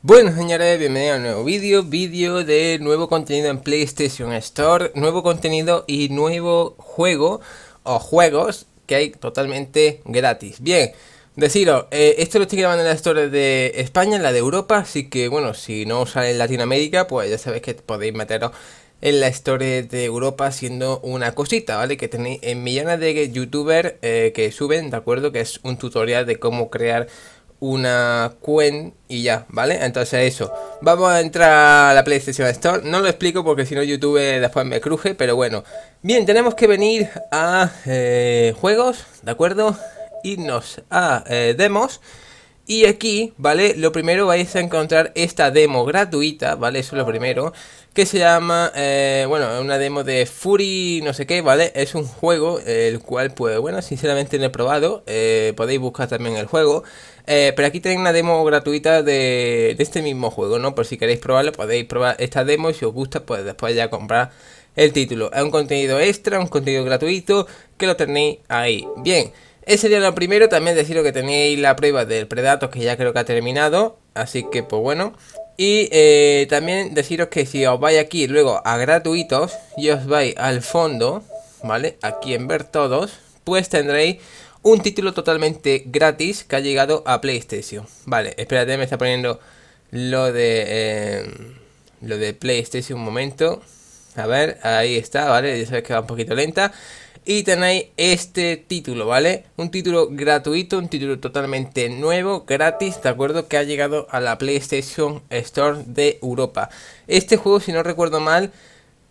Bueno señores, bienvenidos a un nuevo vídeo, vídeo de nuevo contenido en PlayStation Store, nuevo contenido y nuevo juego o juegos que hay totalmente gratis. Bien, deciros, eh, esto lo estoy grabando en la Store de España, en la de Europa, así que bueno, si no os sale en Latinoamérica, pues ya sabéis que podéis meteros en la historia de Europa siendo una cosita, ¿vale? Que tenéis en millones de youtubers eh, que suben, ¿de acuerdo? Que es un tutorial de cómo crear una Cuen y ya, ¿vale? Entonces eso, vamos a entrar a la PlayStation Store, no lo explico porque si no YouTube después me cruje, pero bueno. Bien, tenemos que venir a eh, juegos, ¿de acuerdo? Irnos a eh, demos y aquí, ¿vale? Lo primero vais a encontrar esta demo gratuita, ¿vale? Eso es lo ah. primero. Que se llama, eh, bueno, una demo de Fury no sé qué, ¿vale? Es un juego, el cual, pues bueno, sinceramente no he probado. Eh, podéis buscar también el juego. Eh, pero aquí tenéis una demo gratuita de, de este mismo juego, ¿no? Por si queréis probarlo, podéis probar esta demo y si os gusta, pues después ya comprar el título. Es un contenido extra, un contenido gratuito, que lo tenéis ahí. Bien. Ese sería lo primero, también deciros que tenéis la prueba del predato que ya creo que ha terminado, así que pues bueno. Y eh, también deciros que si os vais aquí luego a gratuitos y os vais al fondo, ¿vale? Aquí en ver todos, pues tendréis un título totalmente gratis que ha llegado a PlayStation. Vale, espérate, me está poniendo lo de em, lo de PlayStation un momento. A ver, ahí está, ¿vale? Ya sabéis que va un poquito lenta y tenéis este título, ¿vale? Un título gratuito, un título totalmente nuevo, gratis, ¿de acuerdo? Que ha llegado a la PlayStation Store de Europa. Este juego, si no recuerdo mal,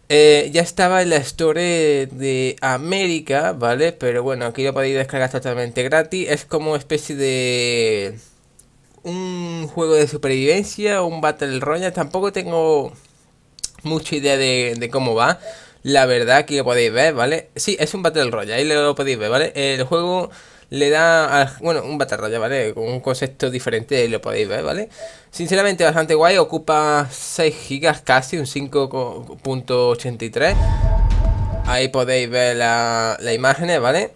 eh, ya estaba en la Store de América, ¿vale? Pero bueno, aquí lo podéis descargar totalmente gratis. Es como especie de... Un juego de supervivencia, un Battle Royale. Tampoco tengo mucha idea de, de cómo va la verdad que podéis ver, ¿vale? Sí, es un Battle Royale, ahí lo podéis ver, ¿vale? El juego le da, bueno, un Battle Royale, ¿vale? Con un concepto diferente, ahí lo podéis ver, ¿vale? Sinceramente bastante guay, ocupa 6 gigas casi, un 5.83. Ahí podéis ver las la imágenes, ¿vale?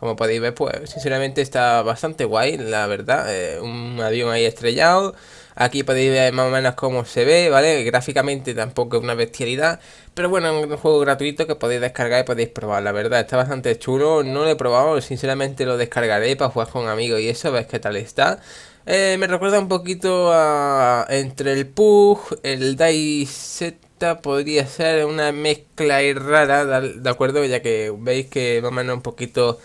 Como podéis ver, pues sinceramente está bastante guay, la verdad. Eh, un avión ahí estrellado. Aquí podéis ver más o menos cómo se ve, ¿vale? Gráficamente tampoco es una bestialidad. Pero bueno, es un juego gratuito que podéis descargar y podéis probar. La verdad, está bastante chulo. No lo he probado, sinceramente lo descargaré para jugar con amigos y eso, ves qué tal está. Eh, me recuerda un poquito a entre el Pug, el Dice podría ser una mezcla rara, ¿de acuerdo? Ya que veis que más o menos un poquito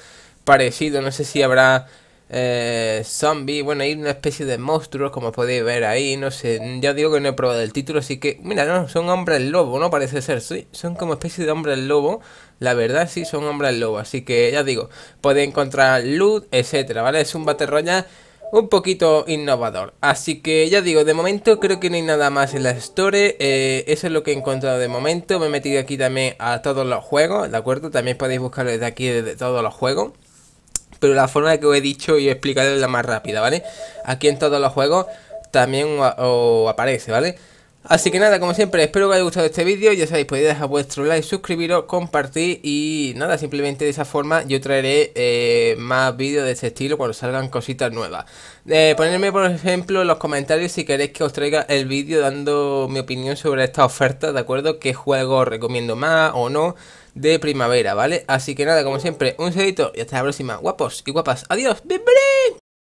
parecido, no sé si habrá eh, zombie, bueno, hay una especie de monstruos como podéis ver ahí, no sé, ya digo que no he probado el título, así que, mira, no, son hombres lobo, ¿no? Parece ser, sí, son como especie de hombres lobo, la verdad sí, son hombres lobo, así que ya digo, podéis encontrar loot, etcétera, ¿vale? Es un battle un poquito innovador. Así que ya digo, de momento creo que no hay nada más en la Store. Eh, eso es lo que he encontrado de momento. Me he metido aquí también a todos los juegos, ¿de acuerdo? También podéis Buscar desde aquí, desde todos los juegos pero la forma que os he dicho y he explicado es la más rápida, ¿vale? Aquí en todos los juegos también aparece, ¿vale? Así que nada, como siempre, espero que os haya gustado este vídeo, ya sabéis, podéis dejar vuestro like, suscribiros, compartir y nada, simplemente de esa forma yo traeré eh, más vídeos de este estilo cuando salgan cositas nuevas. de eh, ponedme, por ejemplo, en los comentarios si queréis que os traiga el vídeo dando mi opinión sobre esta oferta, ¿de acuerdo? ¿Qué juego recomiendo más o no de primavera, ¿vale? Así que nada, como siempre, un seguito y hasta la próxima, guapos y guapas. Adiós, ¡Bienvenido!